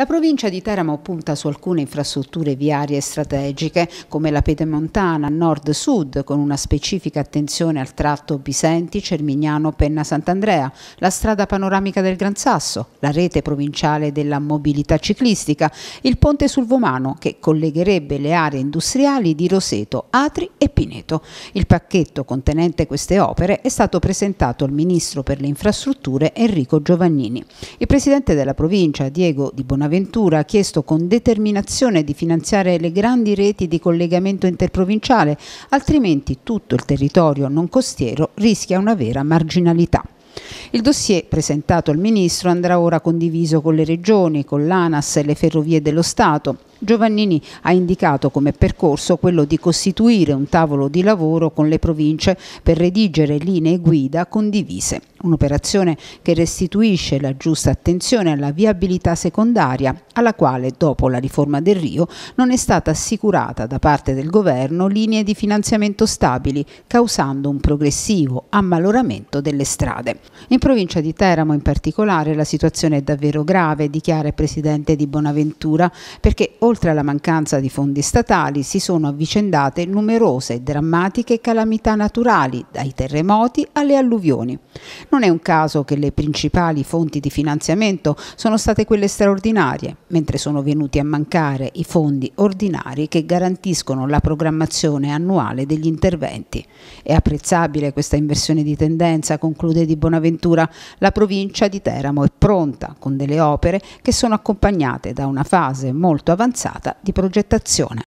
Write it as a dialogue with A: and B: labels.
A: La provincia di Teramo punta su alcune infrastrutture viarie strategiche, come la pedemontana nord-sud, con una specifica attenzione al tratto Bisenti-Cermignano-Penna-Sant'Andrea, la strada panoramica del Gran Sasso, la rete provinciale della mobilità ciclistica, il ponte sul Vomano, che collegherebbe le aree industriali di Roseto, Atri e Pineto. Il pacchetto contenente queste opere è stato presentato al Ministro per le Infrastrutture Enrico Giovannini. Il Presidente della provincia, Diego Di Bonaventura, Bonaventura ha chiesto con determinazione di finanziare le grandi reti di collegamento interprovinciale, altrimenti tutto il territorio non costiero rischia una vera marginalità. Il dossier presentato al Ministro andrà ora condiviso con le regioni, con l'ANAS e le ferrovie dello Stato. Giovannini ha indicato come percorso quello di costituire un tavolo di lavoro con le province per redigere linee guida condivise. Un'operazione che restituisce la giusta attenzione alla viabilità secondaria, alla quale, dopo la riforma del Rio, non è stata assicurata da parte del governo linee di finanziamento stabili, causando un progressivo ammaloramento delle strade. In provincia di Teramo, in particolare, la situazione è davvero grave, dichiara il presidente di Bonaventura, perché oltre alla mancanza di fondi statali si sono avvicendate numerose e drammatiche calamità naturali, dai terremoti alle alluvioni. Non è un caso che le principali fonti di finanziamento sono state quelle straordinarie, mentre sono venuti a mancare i fondi ordinari che garantiscono la programmazione annuale degli interventi. È apprezzabile questa inversione di tendenza, conclude Di Bonaventura, la provincia di Teramo è pronta con delle opere che sono accompagnate da una fase molto avanzata di progettazione.